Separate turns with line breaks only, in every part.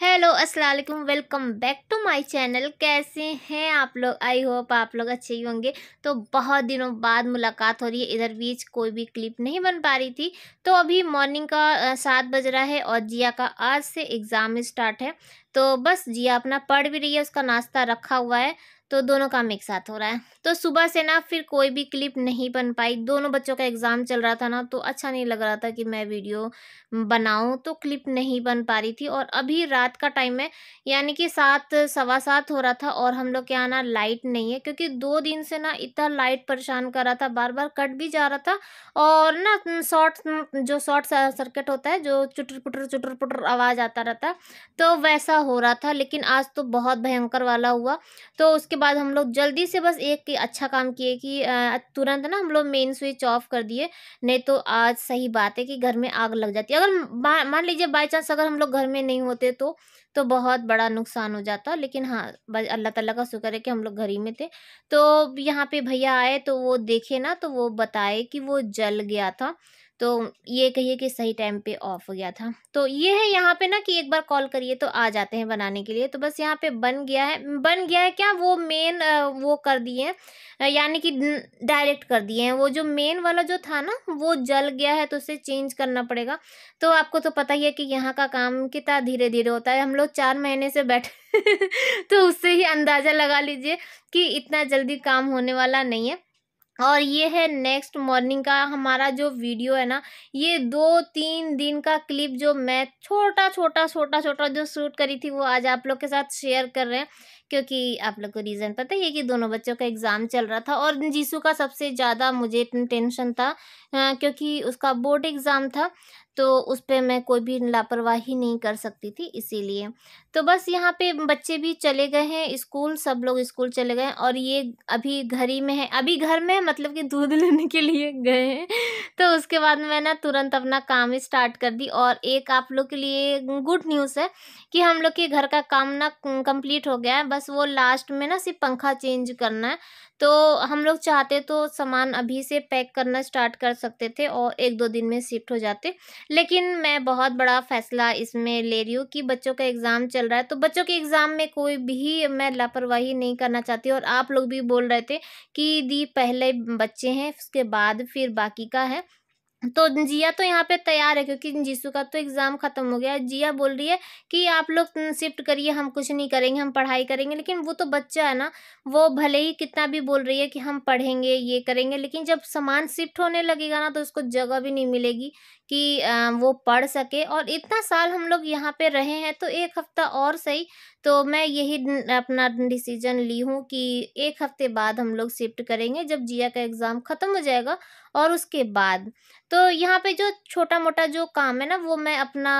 Hello अस्सलाम वालेकुम welcome back to my channel कैसे हैं आप लोग आई होप आप लोग अच्छे ही होंगे तो बहुत दिनों बाद मुलाकात हो रही है इधर बीच कोई भी क्लिप नहीं बन पा रही थी तो अभी मॉर्निंग का सात बज रहा है और जिया का आज से एग्ज़ाम स्टार्ट है तो बस जिया अपना पढ़ भी रही है उसका नाश्ता रखा हुआ है तो दोनों काम एक साथ हो रहा है तो सुबह से ना फिर कोई भी क्लिप नहीं बन पाई दोनों बच्चों का एग्ज़ाम चल रहा था ना तो अच्छा नहीं लग रहा था कि मैं वीडियो बनाऊं तो क्लिप नहीं बन पा रही थी और अभी रात का टाइम है यानी कि सात सवा सात हो रहा था और हम लोग के यहाँ ना लाइट नहीं है क्योंकि दो दिन से ना इतना लाइट परेशान कर रहा था बार बार कट भी जा रहा था और ना शॉर्ट जो शॉर्ट सर्किट होता है जो चुटर पुटर चुटर पुटर आवाज़ आता रहता तो वैसा हो रहा था लेकिन आज तो बहुत भयंकर वाला हुआ तो उसके बाद हम लोग जल्दी से बस एक अच्छा काम किए कि तुरंत ना हम लोग मेन स्विच ऑफ कर दिए नहीं तो आज सही बात है कि घर में आग लग जाती है अगर मान लीजिए बाई चांस अगर हम लोग घर में नहीं होते तो तो बहुत बड़ा नुकसान हो जाता लेकिन हाँ अल्लाह ताला का शुक्र है कि हम लोग घर ही में थे तो यहाँ पे भैया आए तो वो देखे ना तो वो बताए कि वो जल गया था तो ये कहिए कि सही टाइम पे ऑफ हो गया था तो ये है यहाँ पे ना कि एक बार कॉल करिए तो आ जाते हैं बनाने के लिए तो बस यहाँ पे बन गया है बन गया है क्या वो मेन वो कर दिए हैं यानी कि डायरेक्ट कर दिए हैं वो जो मेन वाला जो था ना वो जल गया है तो उसे चेंज करना पड़ेगा तो आपको तो पता ही है कि यहाँ का काम कितना धीरे धीरे होता है हम लोग चार महीने से बैठे तो उससे ही अंदाज़ा लगा लीजिए कि इतना जल्दी काम होने वाला नहीं है और ये है नेक्स्ट मॉर्निंग का हमारा जो वीडियो है ना ये दो तीन दिन का क्लिप जो मैं छोटा छोटा छोटा छोटा जो शूट करी थी वो आज आप लोग के साथ शेयर कर रहे हैं क्योंकि आप लोग को रीज़न पता ही है कि दोनों बच्चों का एग्ज़ाम चल रहा था और जीसू का सबसे ज़्यादा मुझे टेंशन था क्योंकि उसका बोर्ड एग्ज़ाम था तो उस पर मैं कोई भी लापरवाही नहीं कर सकती थी इसीलिए तो बस यहाँ पे बच्चे भी चले गए हैं स्कूल सब लोग स्कूल चले गए और ये अभी घर ही में है अभी घर में मतलब कि दूध लेने के लिए गए हैं तो उसके बाद मैं ना तुरंत अपना काम स्टार्ट कर दी और एक आप लोग के लिए गुड न्यूज़ है कि हम लोग के घर का काम ना कंप्लीट हो गया है बस वो लास्ट में ना सिर्फ पंखा चेंज करना है तो हम लोग चाहते तो सामान अभी से पैक करना स्टार्ट कर सकते थे और एक दो दिन में शिफ्ट हो जाते लेकिन मैं बहुत बड़ा फ़ैसला इसमें ले रही हूँ कि बच्चों का एग्ज़ाम चल रहा है तो बच्चों के एग्ज़ाम में कोई भी मैं लापरवाही नहीं करना चाहती और आप लोग भी बोल रहे थे कि दी पहले बच्चे हैं उसके बाद फिर बाकी का है तो जिया तो यहाँ पे तैयार है क्योंकि जीसू का तो एग्ज़ाम ख़त्म हो गया जिया बोल रही है कि आप लोग शिफ्ट करिए हम कुछ नहीं करेंगे हम पढ़ाई करेंगे लेकिन वो तो बच्चा है ना वो भले ही कितना भी बोल रही है कि हम पढ़ेंगे ये करेंगे लेकिन जब सामान शिफ्ट होने लगेगा ना तो उसको जगह भी नहीं मिलेगी कि वो पढ़ सके और इतना साल हम लोग यहाँ पे रहे हैं तो एक हफ्ता और सही तो मैं यही अपना डिसीजन ली हूँ कि एक हफ्ते बाद हम लोग शिफ्ट करेंगे जब जिया का एग्ज़ाम ख़त्म हो जाएगा और उसके बाद तो यहाँ पे जो छोटा मोटा जो काम है ना वो मैं अपना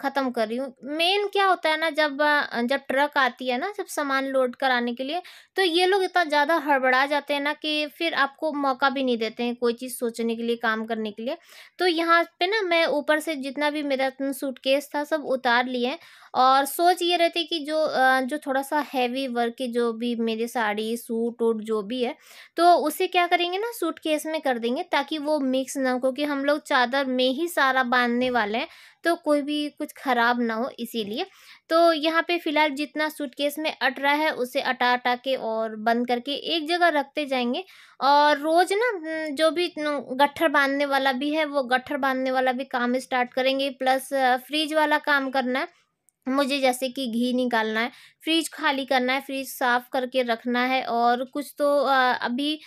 ख़त्म कर रही हूँ मेन क्या होता है ना जब जब ट्रक आती है ना जब सामान लोड कराने के लिए तो ये लोग इतना ज़्यादा हड़बड़ा जाते हैं ना कि फिर आपको मौका भी नहीं देते हैं कोई चीज़ सोचने के लिए काम करने के लिए तो यहाँ पे ना मैं ऊपर से जितना भी मेरा सूटकेस था सब उतार लिए और सोच ये रहती कि जो जो थोड़ा सा हैवी वर्क की जो भी मेरी साड़ी सूट वूट जो भी है तो उसे क्या करेंगे ना सूटकेस में कर देंगे ताकि वो मिक्स ना हो क्योंकि हम लोग चादर में ही सारा बांधने वाले हैं तो कोई भी कुछ ख़राब ना हो इसीलिए तो यहाँ पे फ़िलहाल जितना सूटकेस में अट रहा है उसे अटा अटा के और बंद करके एक जगह रखते जाएंगे और रोज़ ना हम्म, जो भी गट्ठर बांधने वाला भी है वो गट्ठर बांधने वाला भी काम स्टार्ट करेंगे प्लस फ्रिज वाला काम करना है मुझे जैसे कि घी निकालना है फ्रिज खाली करना है फ्रिज साफ़ करके रखना है और कुछ तो अभी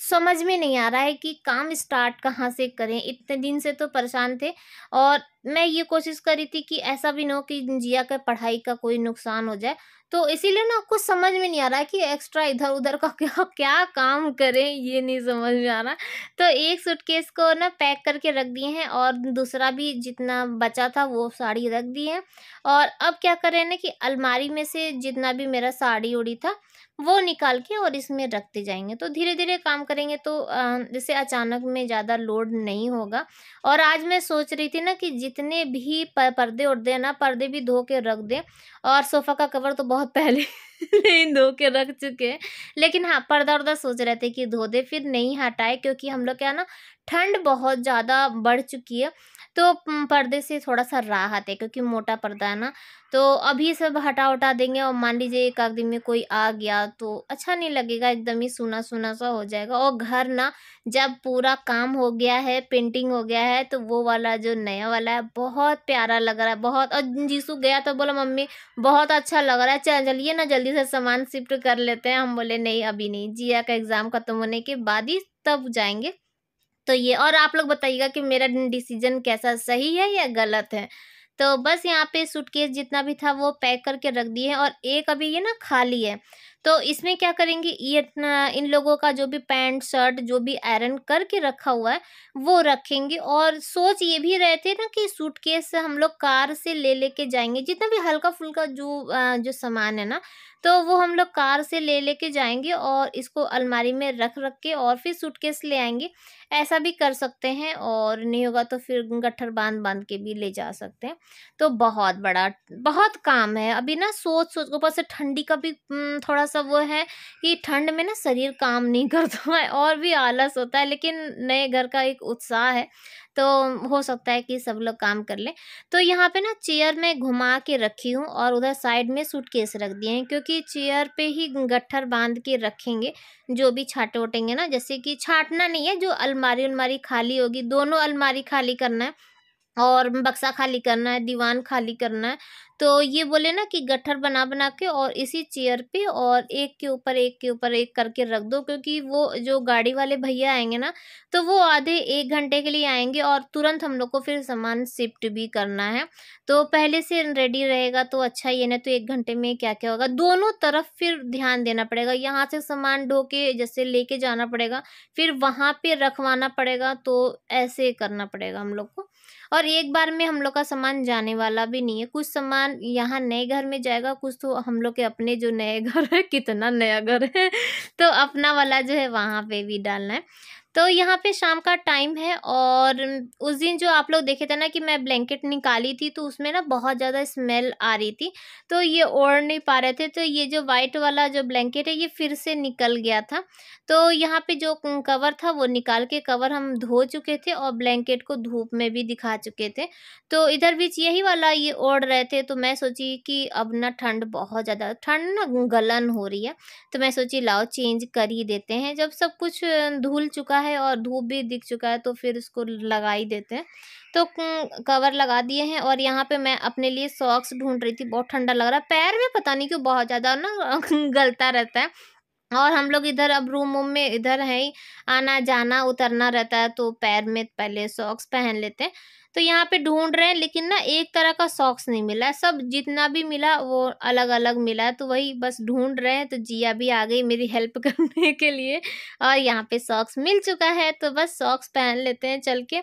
समझ में नहीं आ रहा है कि काम स्टार्ट कहाँ से करें इतने दिन से तो परेशान थे और मैं ये कोशिश कर रही थी कि ऐसा भी ना हो कि जिया के पढ़ाई का कोई नुकसान हो जाए तो इसीलिए ना कुछ समझ में नहीं आ रहा है कि एक्स्ट्रा इधर उधर का क्या क्या काम करें ये नहीं समझ में आ रहा तो एक सूटकेस को ना पैक करके रख दिए हैं और दूसरा भी जितना बचा था वो साड़ी रख दी है और अब क्या करें ना कि अलमारी में से जितना भी मेरा साड़ी उड़ी था वो निकाल के और इसमें रखते जाएंगे तो धीरे धीरे काम करेंगे तो जैसे अचानक में ज़्यादा लोड नहीं होगा और आज मैं सोच रही थी ना कि जितने भी पर्दे दें ना पर्दे भी धो के रख दें और सोफ़ा का कवर तो बहुत बहुत पहले नहीं धो के रख चुके हैं लेकिन हाँ पर्दा उर्दा सोच रहे थे कि धो दे फिर नहीं हटाए क्योंकि हम लोग क्या ना ठंड बहुत ज़्यादा बढ़ चुकी है तो पर्दे से थोड़ा सा राहत है क्योंकि मोटा पर्दा है ना तो अभी सब हटा उठा देंगे और मान लीजिए एक आध दिन में कोई आ गया तो अच्छा नहीं लगेगा एकदम ही सुना सुना सा हो जाएगा और घर ना जब पूरा काम हो गया है पेंटिंग हो गया है तो वो वाला जो नया वाला है बहुत प्यारा लग रहा है बहुत और जीसू गया तो बोला मम्मी बहुत अच्छा लग रहा है चल चलिए ना जल्दी से सामान शिफ्ट कर लेते हैं हम बोले नहीं अभी नहीं जिया का एग्ज़ाम ख़त्म होने के बाद ही तब जाएंगे तो ये और आप लोग बताइएगा कि मेरा डिसीजन कैसा सही है या गलत है तो बस यहाँ पे सूटकेस जितना भी था वो पैक करके रख दिए हैं और एक अभी ये ना खाली है तो इसमें क्या करेंगे ये इन लोगों का जो भी पैंट शर्ट जो भी आयरन करके रखा हुआ है वो रखेंगे और सोच ये भी रहे थे ना कि सूटकेस हम लोग कार से ले लेके जाएंगे जितना भी हल्का फुल्का जो जो सामान है ना तो वो हम लोग कार से ले लेके जाएंगे और इसको अलमारी में रख रख के और फिर सूटकेस ले आएंगे ऐसा भी कर सकते हैं और नहीं होगा तो फिर गट्ठर बांध बांध के भी ले जा सकते हैं तो बहुत बड़ा बहुत काम है अभी ना सोच सोच के ऊपर से ठंडी का भी थोड़ा सा सब वो है कि ठंड में ना शरीर काम नहीं करता है और भी आलस होता है लेकिन नए घर का एक उत्साह है तो हो सकता है कि सब लोग काम कर लें तो यहाँ पे ना चेयर में घुमा के रखी हूँ और उधर साइड में सूटकेस रख दिए हैं क्योंकि चेयर पे ही गट्ठर बांध के रखेंगे जो भी छाटे उठेंगे ना जैसे कि छाटना नहीं है जो अलमारी उलमारी खाली होगी दोनों अलमारी खाली करना है और बक्सा खाली करना है दीवान खाली करना है तो ये बोले ना कि गट्ठर बना बना के और इसी चेयर पे और एक के ऊपर एक के ऊपर एक करके रख दो क्योंकि वो जो गाड़ी वाले भैया आएंगे ना तो वो आधे एक घंटे के लिए आएंगे और तुरंत हम लोग को फिर सामान शिफ्ट भी करना है तो पहले से रेडी रहेगा तो अच्छा ये ना तो एक घंटे में क्या क्या होगा दोनों तरफ फिर ध्यान देना पड़ेगा यहाँ से सामान ढो के जैसे लेके जाना पड़ेगा फिर वहाँ पर रखवाना पड़ेगा तो ऐसे करना पड़ेगा हम लोग को और और एक बार में हम लोग का सामान जाने वाला भी नहीं है कुछ सामान यहाँ नए घर में जाएगा कुछ तो हम लोग के अपने जो नए घर है कितना नया घर है तो अपना वाला जो है वहाँ पे भी डालना है तो यहाँ पे शाम का टाइम है और उस दिन जो आप लोग देखे थे ना कि मैं ब्लैंकेट निकाली थी तो उसमें ना बहुत ज़्यादा स्मेल आ रही थी तो ये ओढ़ नहीं पा रहे थे तो ये जो वाइट वाला जो ब्लैंकेट है ये फिर से निकल गया था तो यहाँ पे जो कवर था वो निकाल के कवर हम धो चुके थे और ब्लैंकेट को धूप में भी दिखा चुके थे तो इधर बीच यही वाला ये ओढ़ रहे थे तो मैं सोची कि अब ना ठंड बहुत ज़्यादा ठंड ना गलन हो रही है तो मैं सोची लाओ चेंज कर ही देते हैं जब सब कुछ धुल चुका है है और धूप भी दिख चुका है तो फिर इसको लगा ही देते हैं तो कवर लगा दिए हैं और यहाँ पे मैं अपने लिए सॉक्स ढूंढ रही थी बहुत ठंडा लग रहा है पैर में पता नहीं क्यों बहुत ज़्यादा ना गलता रहता है और हम लोग इधर अब रूम वूम में इधर है ही आना जाना उतरना रहता है तो पैर में पहले सॉक्स पहन लेते हैं तो यहाँ पे ढूंढ रहे हैं लेकिन ना एक तरह का सॉक्स नहीं मिला सब जितना भी मिला वो अलग अलग मिला तो वही बस ढूंढ रहे हैं तो जिया भी आ गई मेरी हेल्प करने के लिए और यहाँ पे सॉक्स मिल चुका है तो बस सॉक्स पहन लेते हैं चल के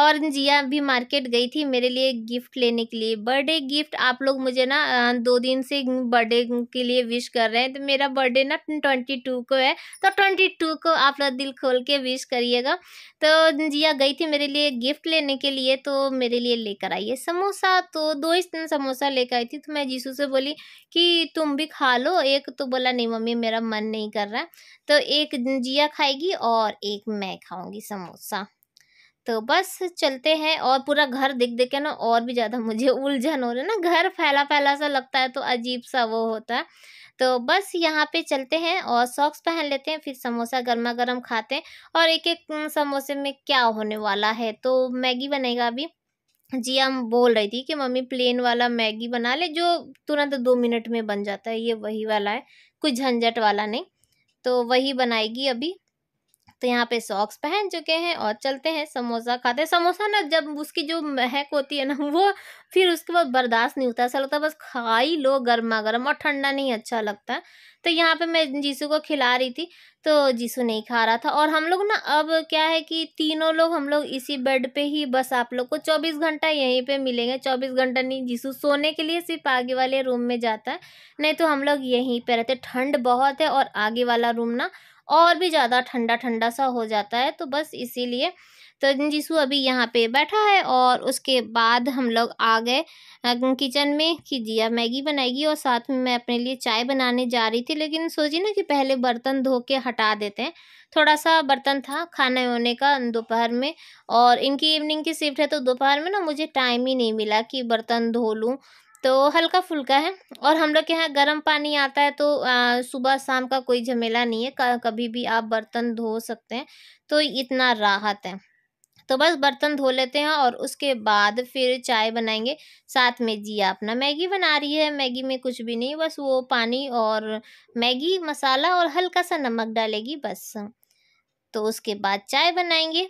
और जिया भी मार्केट गई थी मेरे लिए गिफ्ट लेने के लिए बर्थडे गिफ्ट आप लोग मुझे ना दो दिन से बर्थडे के लिए विश कर रहे हैं तो मेरा बर्थडे ना ट्वेंटी टू को है तो ट्वेंटी टू को आप लोग दिल खोल के विश करिएगा तो जिया गई थी मेरे लिए गिफ्ट लेने के लिए तो तो मेरे लिए लेकर आई है समोसा तो दो ही समोसा लेकर आई थी तो मैं जीसू से बोली कि तुम भी खा लो एक तो बोला नहीं मम्मी मेरा मन नहीं कर रहा तो एक जिया खाएगी और एक मैं खाऊंगी समोसा तो बस चलते हैं और पूरा घर दिख देख के ना और भी ज़्यादा मुझे उलझन हो रहा है ना घर फैला फैला सा लगता है तो अजीब सा वो होता है तो बस यहाँ पे चलते हैं और सॉक्स पहन लेते हैं फिर समोसा गर्मा गर्म खाते हैं और एक एक समोसे में क्या होने वाला है तो मैगी बनेगा अभी जी हाँ, हम बोल रही थी कि मम्मी प्लेन वाला मैगी बना ले जो तुरंत दो मिनट में बन जाता है ये वही वाला है कुछ झंझट वाला नहीं तो वही बनाएगी अभी तो यहाँ पे सॉक्स पहन चुके हैं और चलते हैं समोसा खाते हैं समोसा ना जब उसकी जो महक होती है ना वो फिर उसके बाद बर्दाश्त नहीं होता ऐसा लगता है बस खा ही लो गर्मा गर्म और ठंडा नहीं अच्छा लगता तो यहाँ पे मैं जीसू को खिला रही थी तो जीसू नहीं खा रहा था और हम लोग ना अब क्या है कि तीनों लोग हम लोग इसी बेड पे ही बस आप लोग को 24 घंटा यहीं पे मिलेंगे 24 घंटा नहीं जीसू सोने के लिए सिर्फ आगे वाले रूम में जाता है नहीं तो हम लोग यहीं पे रहते ठंड बहुत है और आगे वाला रूम ना और भी ज़्यादा ठंडा ठंडा सा हो जाता है तो बस इसीलिए तो जीसू अभी यहाँ पे बैठा है और उसके बाद हम लोग आ गए किचन में कि जिया मैगी बनाएगी और साथ में मैं अपने लिए चाय बनाने जा रही थी लेकिन सोची ना कि पहले बर्तन धो के हटा देते हैं थोड़ा सा बर्तन था खाने होने का दोपहर में और इनकी इवनिंग की शिफ्ट है तो दोपहर में ना मुझे टाइम ही नहीं मिला कि बर्तन धो लूँ तो हल्का फुल्का है और हम लोग के यहाँ गर्म पानी आता है तो सुबह शाम का कोई झमेला नहीं है कभी भी आप बर्तन धो सकते हैं तो इतना राहत है तो बस बर्तन धो लेते हैं और उसके बाद फिर चाय बनाएंगे साथ में जी अपना मैगी बना रही है मैगी में कुछ भी नहीं बस वो पानी और मैगी मसाला और हल्का सा नमक डालेगी बस तो उसके बाद चाय बनाएंगे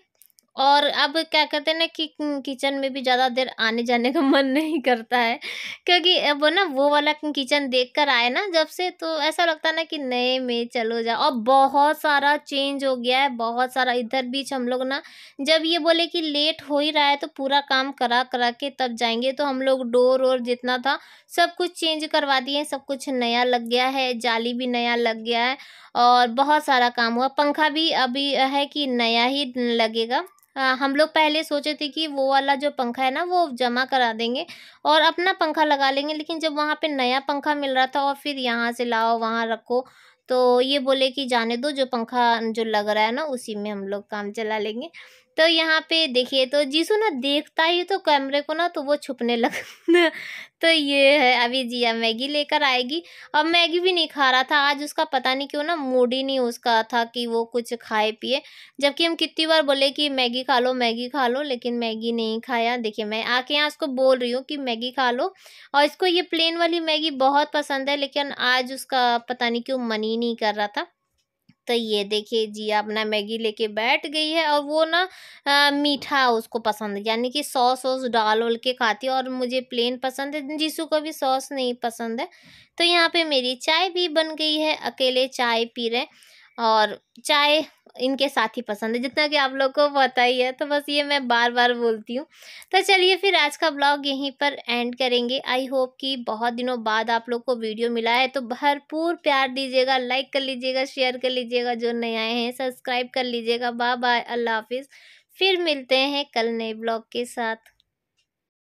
और अब क्या कहते हैं ना कि किचन में भी ज़्यादा देर आने-जाने का मन नहीं करता है क्योंकि अब वो ना वो वाला किचन देख कर आए ना जब से तो ऐसा लगता है ना कि नए में चलो जाओ और बहुत सारा चेंज हो गया है, बहुत सारा इधर बीच हम लोग ना जब ये बोले कि लेट हो ही रहा है तो पूरा काम करा-करा के तब जाएंगे तो हम लोग डोर और जितना था सब कुछ चेंज करवा दिए सब कुछ नया लग गया है, जाली भी नया लग गया है और बहुत सारा काम हुआ। पंखा भी अभी है कि नया ही लगेगा। हम लोग पहले सोचे थे कि वो वाला जो पंखा है ना वो जमा करा देंगे और अपना पंखा लगा लेंगे लेकिन जब वहाँ पे नया पंखा मिल रहा था और फिर यहाँ से लाओ वहाँ रखो तो ये बोले कि जाने दो जो पंखा जो लग रहा है ना उसी में हम लोग काम चला लेंगे तो यहाँ पे देखिए तो जीसू ना देखता ही तो कैमरे को ना तो वो छुपने लग तो ये है अभी जिया मैगी लेकर आएगी अब मैगी भी नहीं खा रहा था आज उसका पता नहीं क्यों ना मूड ही नहीं उसका था कि वो कुछ खाए पिए जबकि हम कितनी बार बोले कि मैगी खा लो मैगी खा लो लेकिन मैगी नहीं खाया देखिए मैं आके यहाँ उसको बोल रही हूँ कि मैगी खा लो और इसको ये प्लेन वाली मैगी बहुत पसंद है लेकिन आज उसका पता नहीं क्यों मन ही नहीं कर रहा था तो ये देखिए जी अपना मैगी लेके बैठ गई है और वो ना आ, मीठा उसको पसंद है यानी कि सॉस वॉस डाल वाल के खाती है और मुझे प्लेन पसंद है जिसू को भी सॉस नहीं पसंद है तो यहाँ पे मेरी चाय भी बन गई है अकेले चाय पी रहे और चाय इनके साथ ही पसंद है जितना कि आप लोग को पता ही है तो बस ये मैं बार बार बोलती हूँ तो चलिए फिर आज का ब्लॉग यहीं पर एंड करेंगे आई होप कि बहुत दिनों बाद आप लोग को वीडियो मिला है तो भरपूर प्यार दीजिएगा लाइक कर लीजिएगा शेयर कर लीजिएगा जो नए आए हैं सब्सक्राइब कर लीजिएगा बाय बाय अल्लाह हाफिज़ फिर मिलते हैं कल नए ब्लॉग के साथ